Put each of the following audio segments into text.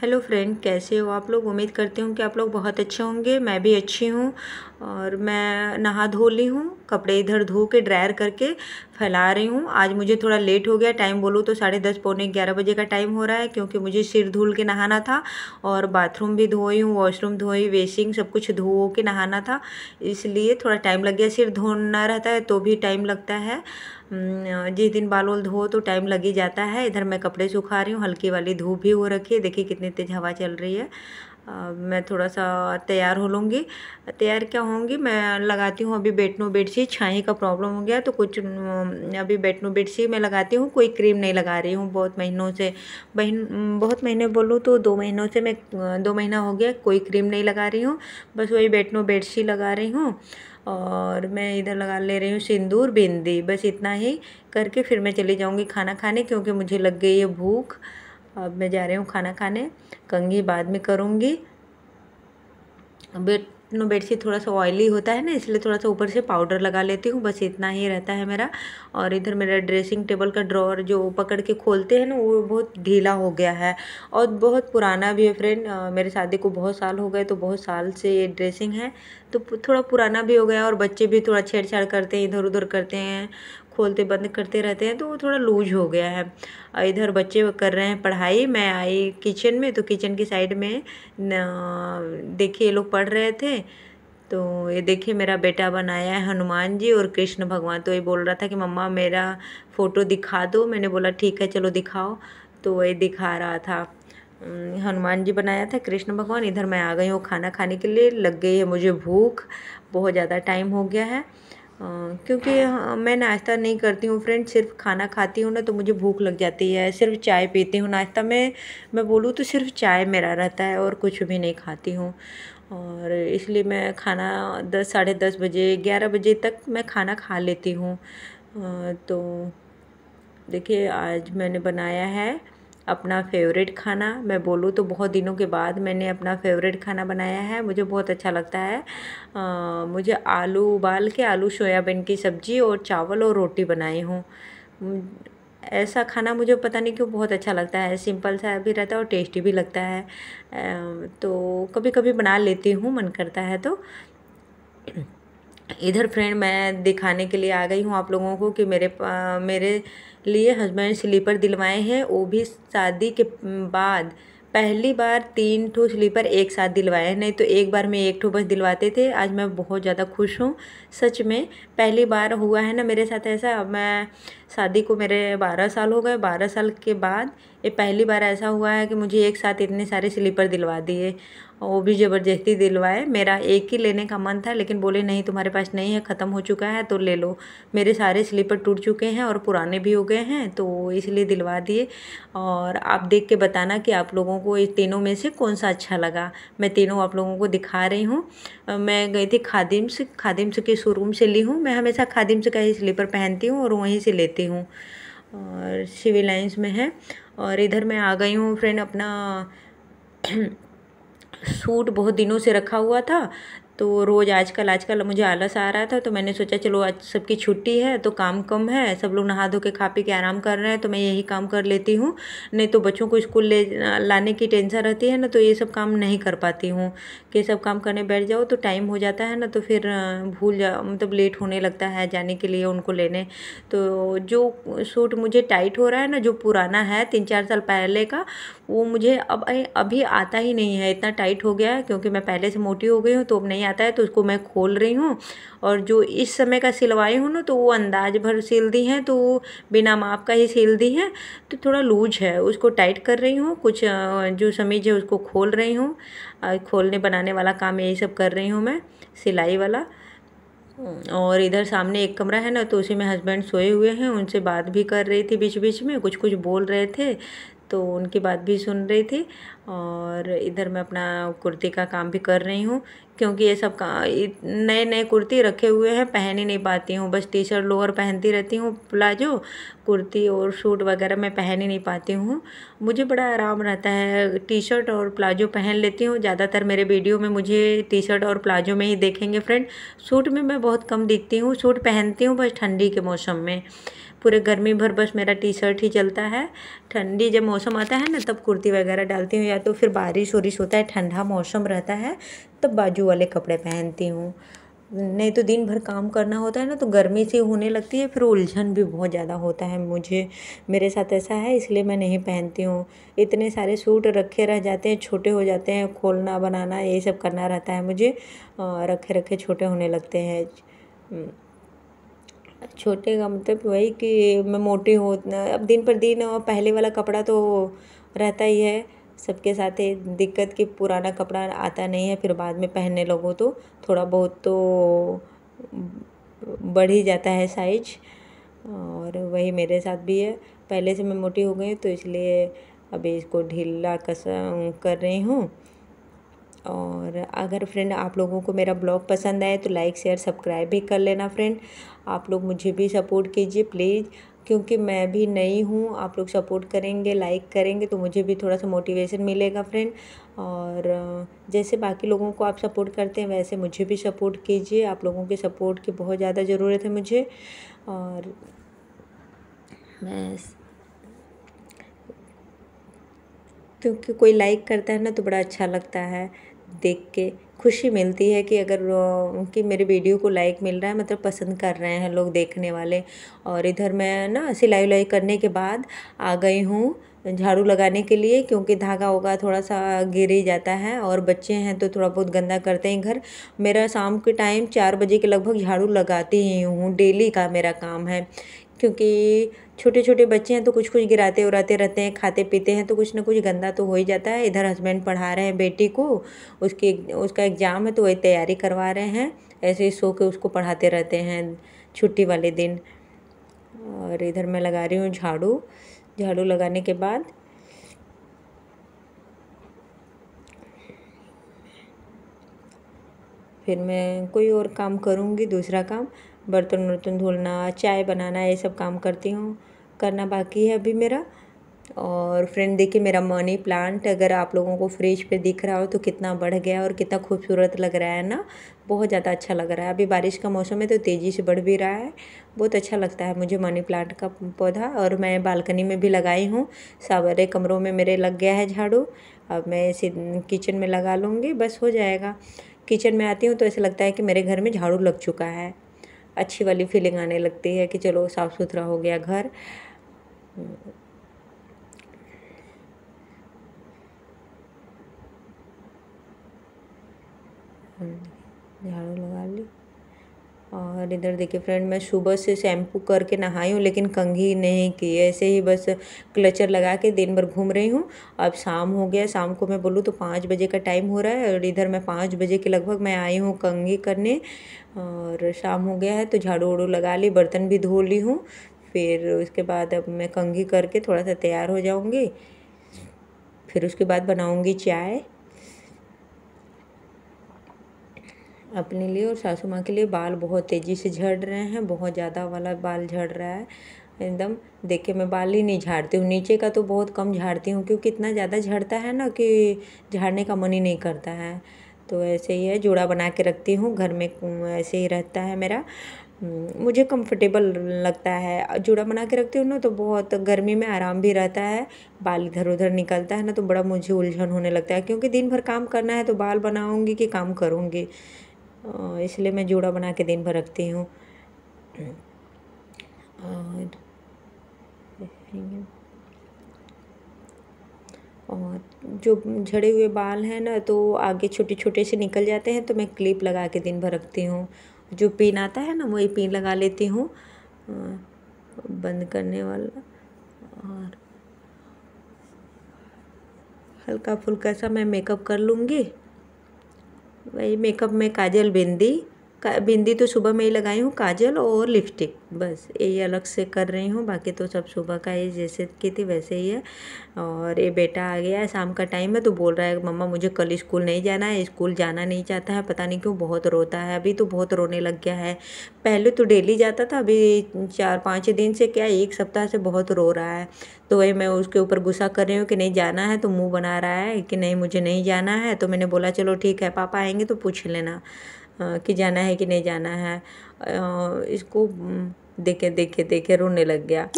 hello friend कैसे हो आप लोग उम्मीद करती हूँ कि आप लोग बहुत अच्छे होंगे मैं भी अच्छी हूँ और मैं नहा धो ली हूँ कपड़े इधर धो के ड्रायर करके फैला रही हूँ आज मुझे थोड़ा लेट हो गया टाइम बोलूँ तो साढ़े दस पौने ग्यारह बजे का टाइम हो रहा है क्योंकि मुझे सिर धुल के नहाना था और बाथरूम भी धोई हूँ वॉशरूम धोई वेसिंग सब कुछ धो के नहाना था इसलिए थोड़ा टाइम लग गया सिर धोना रहता है तो भी टाइम लगता है जिस दिन बाल वाल धो तो टाइम लग ही जाता है इधर मैं कपड़े सुखा रही हूँ हल्की वाली धूप भी हो रखी है देखिए कितनी तेज़ हवा चल रही है मैं थोड़ा सा तैयार हो लूँगी तैयार क्या होंगी मैं लगाती हूँ अभी बेटनो सी छाई का प्रॉब्लम हो गया तो कुछ अभी बेटनो सी मैं लगाती हूँ कोई क्रीम नहीं लगा रही हूँ बहुत महीनों से बहन बहुत महीने बोलूँ तो दो महीनों से मैं दो महीना हो गया कोई क्रीम नहीं लगा रही हूँ बस वही बेटनो सी लगा रही हूँ और मैं इधर लगा ले रही हूँ सिंदूर बिंदी बस इतना ही करके फिर मैं चली जाऊँगी खाना खाने क्योंकि मुझे लग गई है भूख अब मैं जा रही हूँ खाना खाने कंगी बाद में करूँगी बेट नो बेडशीट थोड़ा सा ऑयली होता है ना इसलिए थोड़ा सा ऊपर से पाउडर लगा लेती हूँ बस इतना ही रहता है मेरा और इधर मेरा ड्रेसिंग टेबल का ड्रॉर जो पकड़ के खोलते हैं ना वो बहुत ढीला हो गया है और बहुत पुराना भी है फ्रेंड मेरे शादी को बहुत साल हो गए तो बहुत साल से ये ड्रेसिंग है तो थोड़ा पुराना भी हो गया और बच्चे भी थोड़ा छेड़छाड़ करते हैं इधर उधर करते हैं खोलते बंद करते रहते हैं तो वो थोड़ा लूज हो गया है इधर बच्चे कर रहे हैं पढ़ाई मैं आई किचन में तो किचन की साइड में देखिए ये लोग पढ़ रहे थे तो ये देखिए मेरा बेटा बनाया है हनुमान जी और कृष्ण भगवान तो ये बोल रहा था कि मम्मा मेरा फ़ोटो दिखा दो मैंने बोला ठीक है चलो दिखाओ तो वही दिखा रहा था हनुमान जी बनाया था कृष्ण भगवान इधर मैं आ गई हूँ खाना खाने के लिए लग गई है मुझे भूख बहुत ज़्यादा टाइम हो गया है हाँ, क्योंकि हाँ, मैं नाश्ता नहीं करती हूँ फ्रेंड सिर्फ खाना खाती हूँ ना तो मुझे भूख लग जाती है सिर्फ चाय पीती हूँ नाश्ता में मैं बोलूँ तो सिर्फ चाय मेरा रहता है और कुछ भी नहीं खाती हूँ और इसलिए मैं खाना दस साढ़े दस बजे ग्यारह बजे तक मैं खाना खा लेती हूँ तो देखिए आज मैंने बनाया है अपना फेवरेट खाना मैं बोलूँ तो बहुत दिनों के बाद मैंने अपना फेवरेट खाना बनाया है मुझे बहुत अच्छा लगता है आ, मुझे आलू उबाल के आलू सोयाबीन की सब्ज़ी और चावल और रोटी बनाई हूँ ऐसा खाना मुझे पता नहीं क्यों बहुत अच्छा लगता है सिंपल सा भी रहता है और टेस्टी भी लगता है तो कभी कभी बना लेती हूँ मन करता है तो इधर फ्रेंड मैं दिखाने के लिए आ गई हूँ आप लोगों को कि मेरे मेरे लिए हस्बैंड स्लीपर दिलवाए हैं वो भी शादी के बाद पहली बार तीन ठो स्लीपर एक साथ दिलवाए हैं नहीं तो एक बार में एक ठो बस दिलवाते थे आज मैं बहुत ज़्यादा खुश हूँ सच में पहली बार हुआ है ना मेरे साथ ऐसा अब मैं शादी को मेरे बारह साल हो गए बारह साल के बाद ये पहली बार ऐसा हुआ है कि मुझे एक साथ इतने सारे स्लीपर दिलवा दिए वो भी ज़बरदस्ती दिलवाए मेरा एक ही लेने का मन था लेकिन बोले नहीं तुम्हारे पास नहीं है ख़त्म हो चुका है तो ले लो मेरे सारे स्लीपर टूट चुके हैं और पुराने भी हो गए हैं तो इसलिए दिलवा दिए और आप देख के बताना कि आप लोगों को इस तीनों में से कौन सा अच्छा लगा मैं तीनों आप लोगों को दिखा रही हूँ मैं गई थी खादिम्स खादिम्स के शोरूम से ली हूँ मैं हमेशा खादिम्स का ही स्लीपर पहनती हूँ और वहीं से लेती हूँ और सिविल लाइन्स में है और इधर मैं आ गई हूँ फ्रेंड अपना सूट बहुत दिनों से रखा हुआ था तो रोज़ आजकल आजकल मुझे आलस आ रहा था तो मैंने सोचा चलो आज सबकी छुट्टी है तो काम कम है सब लोग नहा धो के खा पी के आराम कर रहे हैं तो मैं यही काम कर लेती हूँ नहीं तो बच्चों को स्कूल ले लाने की टेंशन रहती है ना तो ये सब काम नहीं कर पाती हूँ कि सब काम करने बैठ जाओ तो टाइम हो जाता है ना तो फिर भूल जा मतलब लेट होने लगता है जाने के लिए उनको लेने तो जो सूट मुझे टाइट हो रहा है ना जो पुराना है तीन चार साल पहले का वो मुझे अब अभी आता ही नहीं है इतना टाइट हो गया है क्योंकि मैं पहले से मोटी हो गई हूँ तो अब नहीं नहीं आता है तो उसको मैं खोल रही हूँ और जो इस समय का सिलवाई हूँ ना तो वो अंदाज भर सिल दी हैं तो बिना माप का ही सिल दी हैं तो थोड़ा लूज है उसको टाइट कर रही हूँ कुछ जो समीज है उसको खोल रही हूँ खोलने बनाने वाला काम यही सब कर रही हूँ मैं सिलाई वाला और इधर सामने एक कमरा है ना तो उसी में हस्बैंड सोए हुए हैं उनसे बात भी कर रही थी बीच बीच में कुछ कुछ बोल रहे थे तो उनकी बात भी सुन रही थी और इधर मैं अपना कुर्ती का काम भी कर रही हूँ क्योंकि ये सब का नए नए कुर्ती रखे हुए हैं पहन ही नहीं पाती हूँ बस टी शर्ट लोअर पहनती रहती हूँ प्लाजो कुर्ती और सूट वगैरह मैं पहन ही नहीं पाती हूँ मुझे बड़ा आराम रहता है टी शर्ट और प्लाजो पहन लेती हूँ ज़्यादातर मेरे वीडियो में मुझे टी शर्ट और प्लाजो में ही देखेंगे फ्रेंड सूट में मैं बहुत कम दिखती हूँ सूट पहनती हूँ बस ठंडी के मौसम में पूरे गर्मी भर बस मेरा टी शर्ट ही चलता है ठंडी जब मौसम आता है ना तब कुर्ती वगैरह डालती हूँ या तो फिर बारिश वरिश होता है ठंडा मौसम रहता है तब बाजू वाले कपड़े पहनती हूँ नहीं तो दिन भर काम करना होता है ना तो गर्मी से होने लगती है फिर उलझन भी बहुत ज़्यादा होता है मुझे मेरे साथ ऐसा है इसलिए मैं नहीं पहनती हूँ इतने सारे सूट रखे रह जाते हैं छोटे हो जाते हैं खोलना बनाना ये सब करना रहता है मुझे रखे रखे छोटे होने लगते हैं छोटे का मतलब वही कि मैं मोटी हूँ उतना अब दिन पर दिन पहले वाला कपड़ा तो रहता ही है सबके साथ दिक्कत कि पुराना कपड़ा आता नहीं है फिर बाद में पहनने लगो तो थोड़ा बहुत तो बढ़ ही जाता है साइज और वही मेरे साथ भी है पहले से मैं मोटी हो गई तो इसलिए अभी इसको ढीला कस कर रही हूँ और अगर फ्रेंड आप लोगों को मेरा ब्लॉग पसंद आए तो लाइक शेयर सब्सक्राइब भी कर लेना फ्रेंड आप लोग मुझे भी सपोर्ट कीजिए प्लीज़ क्योंकि मैं भी नई हूँ आप लोग सपोर्ट करेंगे लाइक करेंगे तो मुझे भी थोड़ा सा मोटिवेशन मिलेगा फ्रेंड और जैसे बाकी लोगों को आप सपोर्ट करते हैं वैसे मुझे भी सपोर्ट कीजिए आप लोगों के सपोर्ट की बहुत ज़्यादा ज़रूरत है मुझे और मैं क्योंकि कोई लाइक करता है ना तो बड़ा अच्छा लगता है देख के खुशी मिलती है कि अगर कि मेरे वीडियो को लाइक मिल रहा है मतलब पसंद कर रहे हैं लोग देखने वाले और इधर मैं ना सिलाई उलाई करने के बाद आ गई हूँ झाड़ू लगाने के लिए क्योंकि धागा होगा थोड़ा सा गिर ही जाता है और बच्चे हैं तो थोड़ा बहुत गंदा करते हैं घर मेरा शाम के टाइम चार बजे के लगभग झाड़ू लगाती ही हूँ डेली का मेरा काम है क्योंकि छोटे छोटे बच्चे हैं तो कुछ कुछ गिराते उराते रहते हैं खाते पीते हैं तो कुछ ना कुछ गंदा तो हो ही जाता है इधर हस्बैंड पढ़ा रहे हैं बेटी को उसकी उसका एग्ज़ाम है तो वही तैयारी करवा रहे हैं ऐसे ही सो के उसको पढ़ाते रहते हैं छुट्टी वाले दिन और इधर मैं लगा रही हूँ झाड़ू झाड़ू लगाने के बाद फिर मैं कोई और काम करूँगी दूसरा काम बर्तन वर्तन धुलना चाय बनाना ये सब काम करती हूँ करना बाकी है अभी मेरा और फ्रेंड देखिए मेरा मनी प्लांट अगर आप लोगों को फ्रिज पे दिख रहा हो तो कितना बढ़ गया और कितना खूबसूरत लग रहा है ना बहुत ज़्यादा अच्छा लग रहा है अभी बारिश का मौसम है तो तेज़ी से बढ़ भी रहा है बहुत अच्छा लगता है मुझे मनी प्लांट का पौधा और मैं बालकनी में भी लगाई हूँ सारे कमरों में मेरे लग गया है झाड़ू अब मैं इसी किचन में लगा लूँगी बस हो जाएगा किचन में आती हूँ तो ऐसा लगता है कि मेरे घर में झाड़ू लग चुका है अच्छी वाली फीलिंग आने लगती है कि चलो साफ़ सुथरा हो गया घर हम्म, झाड़ू लगा ली और इधर देखिए फ्रेंड मैं सुबह से शैम्पू करके नहाई हूँ लेकिन कंघी नहीं की ऐसे ही बस क्लचर लगा के दिन भर घूम रही हूँ अब शाम हो गया शाम को मैं बोलूँ तो पाँच बजे का टाइम हो रहा है और इधर मैं पाँच बजे के लगभग मैं आई हूँ कंघी करने और शाम हो गया है तो झाड़ू उड़ू लगा ली बर्तन भी धो ली हूँ फिर उसके बाद अब मैं कंघी करके थोड़ा सा तैयार हो जाऊँगी फिर उसके बाद बनाऊँगी चाय अपने लिए और सासू माँ के लिए बाल बहुत तेज़ी से झड़ रहे हैं बहुत ज़्यादा वाला बाल झड़ रहा है एकदम देखे मैं बाल ही नहीं झाड़ती हूँ नीचे का तो बहुत कम झाड़ती हूँ क्योंकि इतना ज़्यादा झड़ता है ना कि झाड़ने का मन ही नहीं करता है तो ऐसे ही है जुड़ा बना के रखती हूँ घर में ऐसे ही रहता है मेरा मुझे कंफर्टेबल लगता है जूड़ा बना के रखती हूँ ना तो बहुत गर्मी में आराम भी रहता है बाल इधर उधर निकलता है ना तो बड़ा मुझे उलझन होने लगता है क्योंकि दिन भर काम करना है तो बाल बनाऊँगी कि काम करूँगी इसलिए मैं जूड़ा बना के दिन भर रखती हूँ और और जो झड़े हुए बाल हैं ना तो आगे छोटे छोटे से निकल जाते हैं तो मैं क्लिप लगा के दिन भर रखती हूँ जो पिन आता है ना वही पिन लगा लेती हूँ बंद करने वाला और हल्का फुल्का सा मैं मेकअप कर लूँगी वही मेकअप में काजल बिंदी बिंदी तो सुबह में ही लगाई हूँ काजल और लिपस्टिक बस यही अलग से कर रही हूँ बाकी तो सब सुबह का ही जैसे की थी वैसे ही है और ये बेटा आ गया है शाम का टाइम है तो बोल रहा है मम्मा मुझे कल स्कूल नहीं जाना है स्कूल जाना नहीं चाहता है पता नहीं क्यों बहुत रोता है अभी तो बहुत रोने लग गया है पहले तो डेली जाता था अभी चार पाँच दिन से क्या एक सप्ताह से बहुत रो रहा है तो वही मैं उसके ऊपर गुस्सा कर रही हूँ कि नहीं जाना है तो मुँह बना रहा है कि नहीं मुझे नहीं जाना है तो मैंने बोला चलो ठीक है पापा आएंगे तो पूछ लेना हाँ, कि जाना है कि नहीं जाना है इसको हम्म, देखे देखे देखे रोने लग गया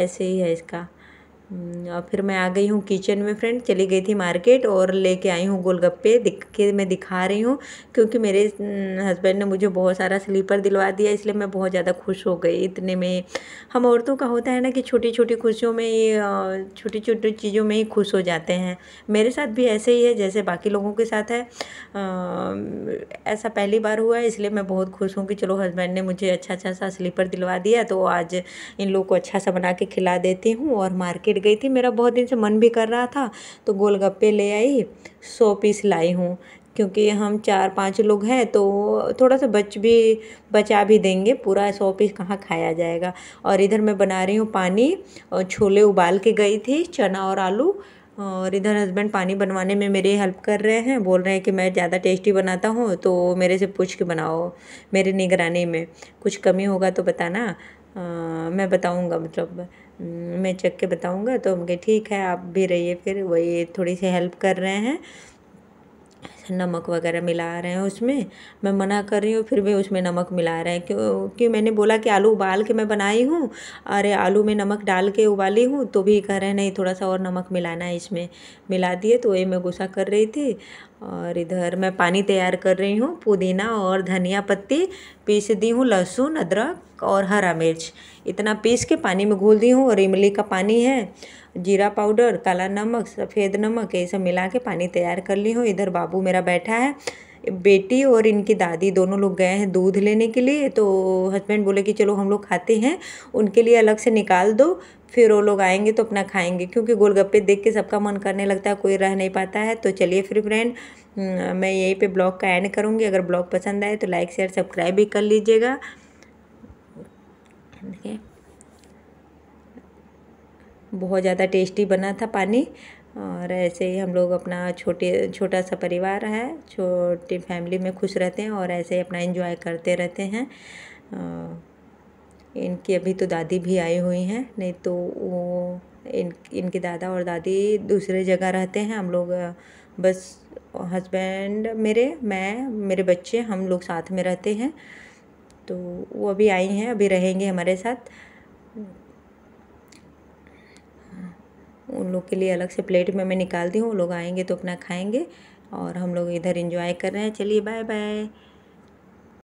ऐसे ही है इसका हम्म, और फिर मैं आ गई हूँ किचन में फ्रेंड चली गई थी मार्केट और लेके आई हूँ गोलगप्पे दिख के मैं दिखा रही हूँ क्योंकि मेरे हस्बैंड हम्म, ने मुझे बहुत सारा स्लीपर दिलवा दिया इसलिए मैं बहुत ज़्यादा खुश हो गई इतने में हम औरतों का होता है ना कि छोटी छोटी खुशियों में ये छोटी छोटी चीज़ों में ही खुश हो जाते हैं मेरे साथ भी ऐसे ही है जैसे बाकी लोगों के साथ है ऐसा पहली बार हुआ है इसलिए मैं बहुत खुश हूँ कि चलो हस्बैंड ने मुझे अच्छा अच्छा सा स्लीपर दिलवा दिया तो आज इन लोग को अच्छा सा बना के खिला देती हूँ और मार्केट बैठ गई थी मेरा बहुत दिन से मन भी कर रहा था तो गोलगप्पे ले आई सौ पीस लाई हूँ क्योंकि हम चार पांच लोग हैं तो थोड़ा सा बच भी बचा भी देंगे पूरा सौ पीस कहाँ खाया जाएगा और इधर मैं बना रही हूँ पानी और छोले उबाल के गई थी चना और आलू और इधर हस्बैंड पानी बनवाने में मेरी हेल्प कर रहे हैं बोल रहे हैं कि मैं ज़्यादा टेस्टी बनाता हूँ तो मेरे से पूछ के बनाओ मेरी निगरानी में कुछ कमी होगा तो बताना आ, मैं बताऊँगा मतलब हम्म, मैं चेक के बताऊँगा तो हम कहे ठीक है आप भी रहिए फिर वही थोड़ी सी हेल्प कर रहे हैं नमक वगैरह मिला रहे हैं उसमें मैं मना कर रही हूँ फिर भी उसमें नमक मिला रहे हैं क्योंकि मैंने बोला कि आलू उबाल के मैं बनाई हूँ अरे आलू में नमक डाल के उबाली हूँ तो भी कह रहे हैं नहीं थोड़ा सा और नमक मिलाना है इसमें मिला दिए तो ये मैं गुस्सा कर रही थी और इधर मैं पानी तैयार कर रही हूँ पुदीना और धनिया पत्ती पीस दी हूँ लहसुन अदरक और हरा मिर्च इतना पीस के पानी में घोल दी हूँ और इमली का पानी है जीरा पाउडर काला नमक सफ़ेद नमक ये सब मिला के पानी तैयार कर ली हूँ इधर बाबू मेरा बैठा है बेटी और इनकी दादी दोनों लोग गए हैं दूध लेने के लिए तो हस्बैंड बोले कि चलो हम लोग खाते हैं उनके लिए अलग से निकाल दो फिर वो लोग आएंगे तो अपना खाएंगे क्योंकि गोलगप्पे देख के सबका मन करने लगता है कोई रह नहीं पाता है तो चलिए फिर फ्रेंड हम्म, मैं यहीं पे ब्लॉग का एंड करूँगी अगर ब्लॉग पसंद आए तो लाइक शेयर सब्सक्राइब भी कर लीजिएगा बहुत ज़्यादा टेस्टी बना था पानी और ऐसे ही हम लोग अपना छोटे छोटा सा परिवार है छोटी फैमिली में खुश रहते हैं और ऐसे ही अपना एंजॉय करते रहते हैं इनकी अभी तो दादी भी आई हुई हैं नहीं तो वो इन इनके दादा और दादी दूसरे जगह रहते हैं हम लोग बस हस्बैंड मेरे मैं मेरे बच्चे हम लोग साथ में रहते हैं तो वो अभी आई हैं अभी रहेंगे हमारे साथ उन लोग के लिए अलग से प्लेट में मैं निकालती हूँ वो लोग आएंगे तो अपना खाएंगे और हम लोग इधर इंजॉय कर रहे हैं चलिए बाय बाय